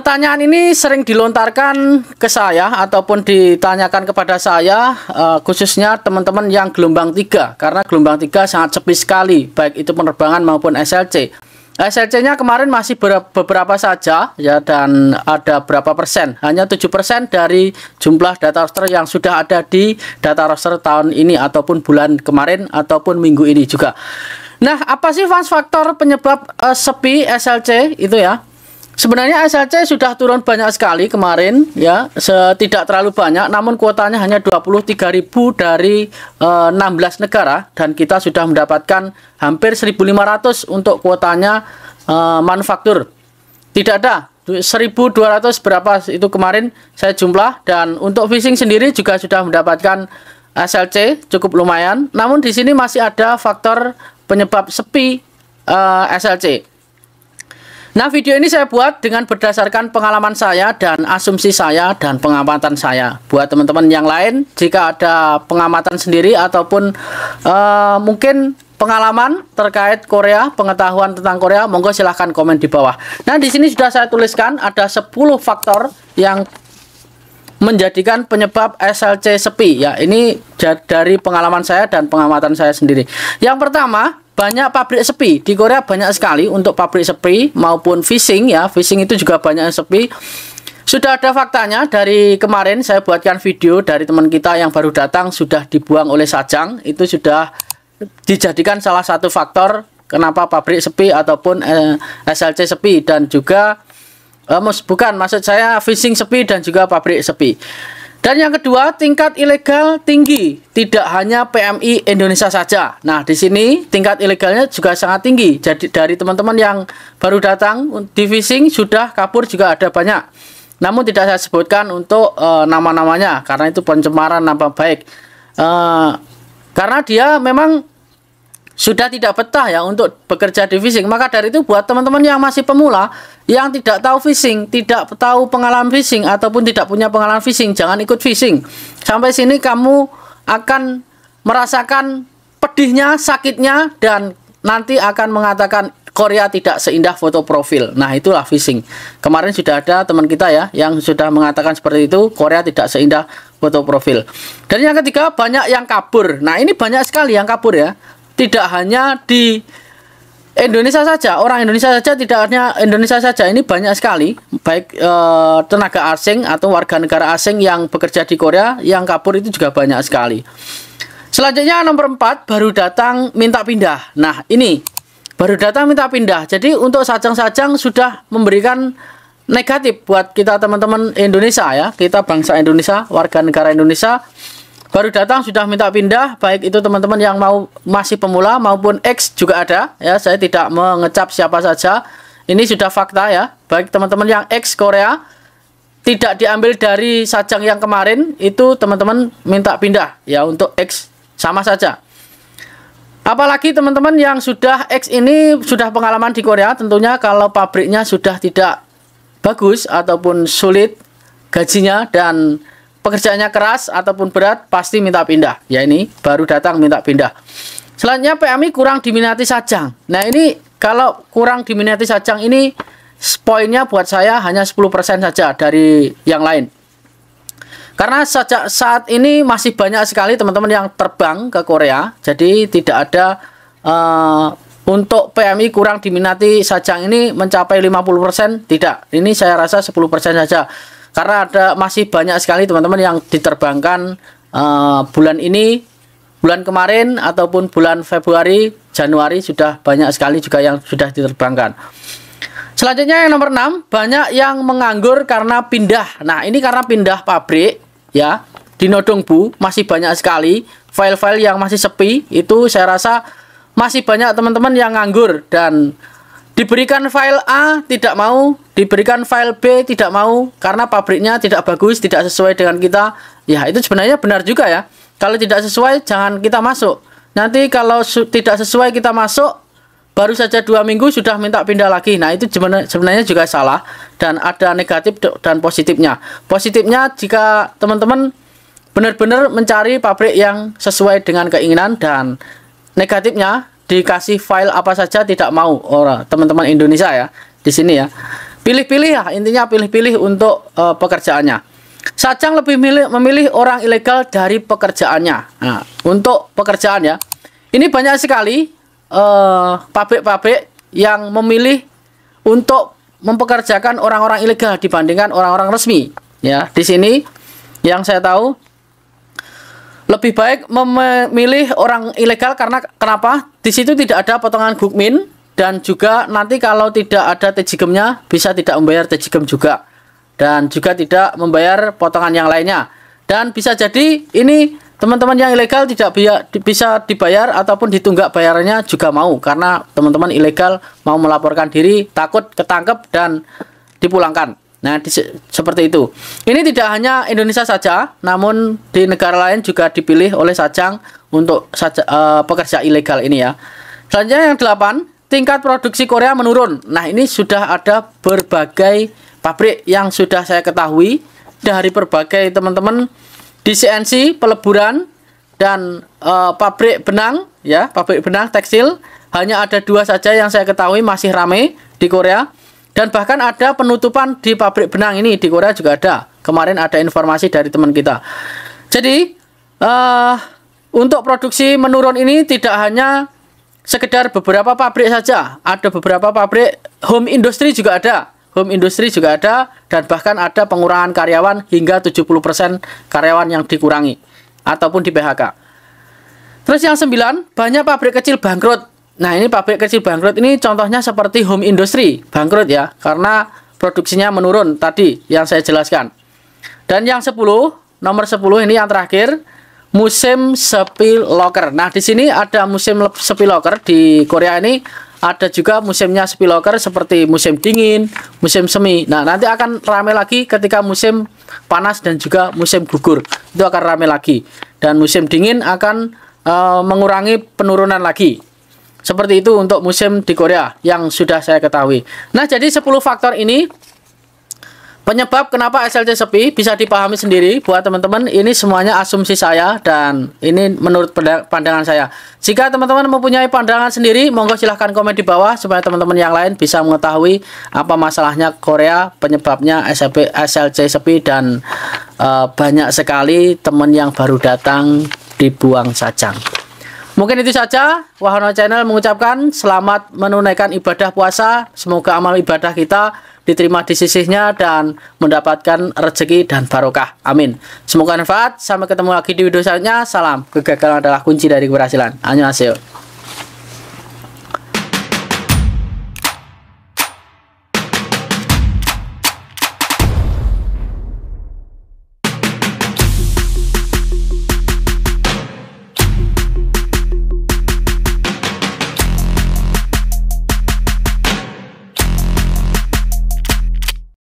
Pertanyaan ini sering dilontarkan ke saya ataupun ditanyakan kepada saya eh, khususnya teman-teman yang gelombang 3 karena gelombang 3 sangat sepi sekali baik itu penerbangan maupun SLC. SLC-nya kemarin masih beberapa saja ya dan ada berapa persen? Hanya 7% dari jumlah data roster yang sudah ada di data roster tahun ini ataupun bulan kemarin ataupun minggu ini juga. Nah, apa sih fans faktor penyebab uh, sepi SLC itu ya? Sebenarnya SLC sudah turun banyak sekali kemarin ya, tidak terlalu banyak namun kuotanya hanya 23.000 dari e, eh, 16 negara dan kita sudah mendapatkan hampir 1.500 untuk kuotanya e, manufaktur. Tidak ada 1.200 berapa itu kemarin saya jumlah dan untuk fishing sendiri juga sudah mendapatkan SLC cukup lumayan. Namun di sini masih ada faktor penyebab sepi e, eh, SLC Nah, video ini saya buat dengan berdasarkan pengalaman saya dan asumsi saya dan pengamatan saya. Buat teman-teman yang lain, jika ada pengamatan sendiri ataupun uh, mungkin pengalaman terkait Korea, pengetahuan tentang Korea, monggo silahkan komen di bawah. Nah, di sini sudah saya tuliskan ada 10 faktor yang menjadikan penyebab SLC sepi. Ya, ini dari pengalaman saya dan pengamatan saya sendiri. Yang pertama, banyak pabrik sepi di Korea banyak sekali untuk pabrik sepi maupun fishing ya fishing itu juga banyak yang sepi sudah ada faktanya dari kemarin saya buatkan video dari teman kita yang baru datang sudah dibuang oleh sajang itu sudah dijadikan salah satu faktor kenapa pabrik sepi ataupun eh, SLC sepi dan juga eh, bukan maksud saya fishing sepi dan juga pabrik sepi dan yang kedua, tingkat ilegal tinggi, tidak hanya PMI Indonesia saja. Nah, di sini tingkat ilegalnya juga sangat tinggi. Jadi dari teman-teman yang baru datang di fishing sudah kabur juga ada banyak. Namun tidak saya sebutkan untuk e, nama-namanya karena itu pencemaran nama baik. E, karena dia memang sudah tidak betah ya untuk bekerja di fishing. Maka dari itu buat teman-teman yang masih pemula yang tidak tahu fishing, tidak tahu pengalaman fishing, ataupun tidak punya pengalaman fishing, jangan ikut fishing. Sampai sini kamu akan merasakan pedihnya, sakitnya dan nanti akan mengatakan Korea tidak seindah foto profil. Nah, itulah fishing. Kemarin sudah ada teman kita ya yang sudah mengatakan seperti itu, Korea tidak seindah foto profil. Dan yang ketiga, banyak yang kabur. Nah, ini banyak sekali yang kabur ya. Tidak hanya di Indonesia saja, orang Indonesia saja tidak hanya Indonesia saja ini banyak sekali baik e, tenaga asing atau warga negara asing yang bekerja di Korea yang kabur itu juga banyak sekali. Selanjutnya nomor 4 baru datang minta pindah. Nah, ini baru datang minta pindah. Jadi untuk sajang-sajang sudah memberikan negatif buat kita teman-teman Indonesia ya, kita bangsa Indonesia, warga negara Indonesia baru datang sudah minta pindah baik itu teman-teman yang mau masih pemula maupun X juga ada ya saya tidak mengecap siapa saja ini sudah fakta ya baik teman-teman yang X Korea tidak diambil dari sajang yang kemarin itu teman-teman minta pindah ya untuk X sama saja Apalagi teman-teman yang sudah X ini sudah pengalaman di Korea tentunya kalau pabriknya sudah tidak bagus ataupun sulit gajinya dan pekerjaannya keras ataupun berat pasti minta pindah. Ya ini baru datang minta pindah. Selanjutnya PMI kurang diminati sajang. Nah ini kalau kurang diminati sajang ini poinnya buat saya hanya 10% saja dari yang lain. Karena sejak saat ini masih banyak sekali teman-teman yang terbang ke Korea, jadi tidak ada uh, untuk PMI kurang diminati sajang ini mencapai 50% tidak. Ini saya rasa 10% saja karena ada masih banyak sekali teman-teman yang diterbangkan uh, bulan ini bulan kemarin ataupun bulan Februari Januari sudah banyak sekali juga yang sudah diterbangkan selanjutnya yang nomor 6 banyak yang menganggur karena pindah nah ini karena pindah pabrik ya di Nodongbu masih banyak sekali file-file yang masih sepi itu saya rasa masih banyak teman-teman yang nganggur dan Diberikan file A tidak mau, diberikan file B tidak mau karena pabriknya tidak bagus, tidak sesuai dengan kita. Ya, itu sebenarnya benar juga ya. Kalau tidak sesuai jangan kita masuk. Nanti kalau tidak sesuai kita masuk baru saja dua minggu sudah minta pindah lagi. Nah, itu sebenarnya juga salah dan ada negatif dan positifnya. Positifnya jika teman-teman benar-benar mencari pabrik yang sesuai dengan keinginan dan negatifnya dikasih file apa saja tidak mau orang teman-teman Indonesia ya di sini ya pilih-pilih ya intinya pilih-pilih untuk uh, pekerjaannya Sajang lebih milih, memilih orang ilegal dari pekerjaannya nah, untuk pekerjaan ya ini banyak sekali eh, pabrik-pabrik uh, yang memilih untuk mempekerjakan orang-orang ilegal dibandingkan orang-orang resmi ya di sini yang saya tahu lebih baik memilih orang ilegal karena kenapa? Di situ tidak ada potongan gukmin dan juga nanti kalau tidak ada tejigemnya bisa tidak membayar tejigem juga dan juga tidak membayar potongan yang lainnya. Dan bisa jadi ini teman-teman yang ilegal tidak bisa dibayar ataupun ditunggak bayarannya juga mau karena teman-teman ilegal mau melaporkan diri takut ketangkep dan dipulangkan. Nah, di, seperti itu. Ini tidak hanya Indonesia saja, namun di negara lain juga dipilih oleh Sajang untuk saja, uh, pekerja ilegal ini ya. Selanjutnya yang delapan, tingkat produksi Korea menurun. Nah, ini sudah ada berbagai pabrik yang sudah saya ketahui dari berbagai teman-teman di CNC peleburan dan uh, pabrik benang ya, pabrik benang tekstil hanya ada dua saja yang saya ketahui masih ramai di Korea dan bahkan ada penutupan di pabrik benang ini di Korea juga ada. Kemarin ada informasi dari teman kita. Jadi uh, untuk produksi menurun ini tidak hanya sekedar beberapa pabrik saja. Ada beberapa pabrik home industry juga ada. Home industry juga ada dan bahkan ada pengurangan karyawan hingga 70% karyawan yang dikurangi ataupun di PHK. Terus yang sembilan, banyak pabrik kecil bangkrut Nah, ini pabrik kecil bangkrut ini contohnya seperti home industry bangkrut ya, karena produksinya menurun tadi yang saya jelaskan. Dan yang 10, nomor 10 ini yang terakhir, musim sepi locker. Nah, di sini ada musim sepi locker di Korea ini ada juga musimnya sepi locker seperti musim dingin, musim semi. Nah, nanti akan ramai lagi ketika musim panas dan juga musim gugur. Itu akan ramai lagi. Dan musim dingin akan uh, mengurangi penurunan lagi. Seperti itu untuk musim di Korea yang sudah saya ketahui. Nah, jadi 10 faktor ini penyebab kenapa SLC sepi bisa dipahami sendiri buat teman-teman. Ini semuanya asumsi saya dan ini menurut pandangan saya. Jika teman-teman mempunyai pandangan sendiri, monggo silahkan komen di bawah supaya teman-teman yang lain bisa mengetahui apa masalahnya Korea, penyebabnya SLP, SLC sepi dan uh, banyak sekali teman yang baru datang dibuang sajang. Mungkin itu saja Wahana Channel mengucapkan selamat menunaikan ibadah puasa. Semoga amal ibadah kita diterima di sisinya dan mendapatkan rezeki dan barokah. Amin. Semoga manfaat. Sampai ketemu lagi di video selanjutnya. Salam. Kegagalan adalah kunci dari keberhasilan. Annyeonghaseyo.